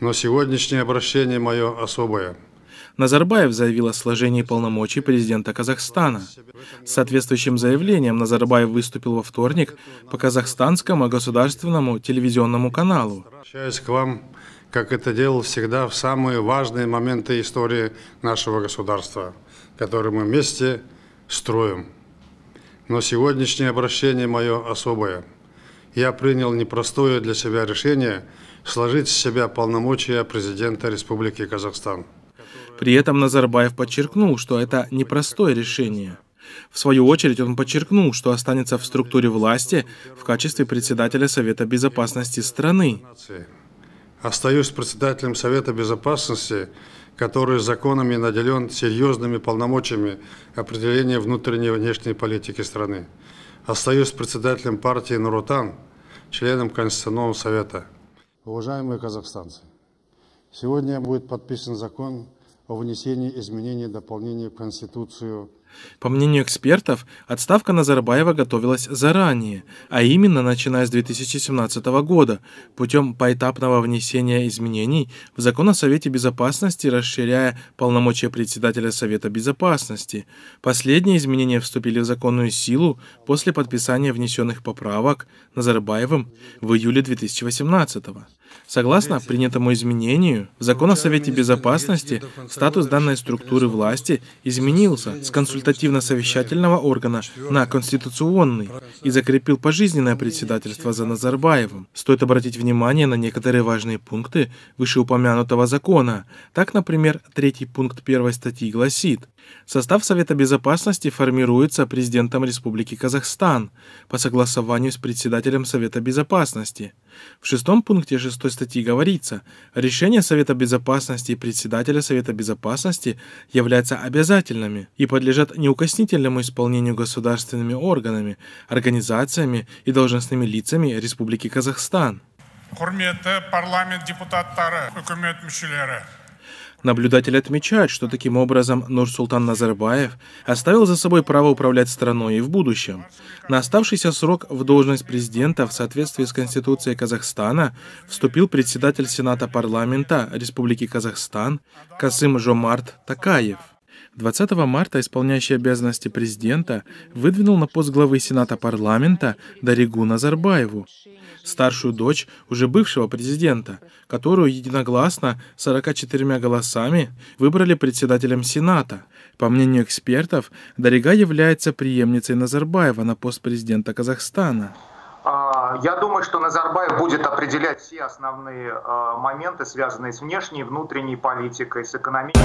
но сегодняшнее обращение мое особое. Назарбаев заявил о сложении полномочий президента Казахстана. С соответствующим заявлением Назарбаев выступил во вторник по казахстанскому государственному телевизионному каналу. Обращаюсь к вам, как это делал всегда, в самые важные моменты истории нашего государства, которые мы вместе строим. Но сегодняшнее обращение мое особое – я принял непростое для себя решение сложить с себя полномочия президента Республики Казахстан. При этом Назарбаев подчеркнул, что это непростое решение. В свою очередь он подчеркнул, что останется в структуре власти в качестве председателя Совета Безопасности страны. Остаюсь председателем Совета Безопасности, который законами наделен серьезными полномочиями определения внутренней и внешней политики страны. Остаюсь председателем партии Нуротан, членом Конституционного совета. Уважаемые казахстанцы, сегодня будет подписан закон о внесении изменений и дополнений в Конституцию по мнению экспертов, отставка Назарбаева готовилась заранее, а именно начиная с 2017 года, путем поэтапного внесения изменений в закон о Совете Безопасности, расширяя полномочия председателя Совета Безопасности. Последние изменения вступили в законную силу после подписания внесенных поправок Назарбаевым в июле 2018 года. Согласно принятому изменению, в закон о Совете Безопасности статус данной структуры власти изменился с консультацией консультативно-совещательного органа на конституционный и закрепил пожизненное председательство за Назарбаевым. Стоит обратить внимание на некоторые важные пункты вышеупомянутого закона. Так, например, третий пункт первой статьи гласит, состав Совета Безопасности формируется президентом Республики Казахстан по согласованию с председателем Совета Безопасности. В шестом пункте шестой статьи говорится, решения Совета Безопасности и председателя Совета Безопасности являются обязательными и подлежат неукоснительному исполнению государственными органами, организациями и должностными лицами Республики Казахстан. Құрметті парламент депутаттары, үкімет мүшелері, Наблюдатели отмечают, что таким образом Нурсултан Назарбаев оставил за собой право управлять страной и в будущем. На оставшийся срок в должность президента в соответствии с Конституцией Казахстана вступил председатель Сената парламента Республики Казахстан Касым Жомарт Такаев. 20 марта исполняющий обязанности президента выдвинул на пост главы Сената парламента Даригу Назарбаеву, старшую дочь уже бывшего президента, которую единогласно 44 голосами выбрали председателем Сената. По мнению экспертов, Дарига является преемницей Назарбаева на пост президента Казахстана. А, я думаю, что Назарбаев будет определять все основные а, моменты, связанные с внешней и внутренней политикой, с экономикой.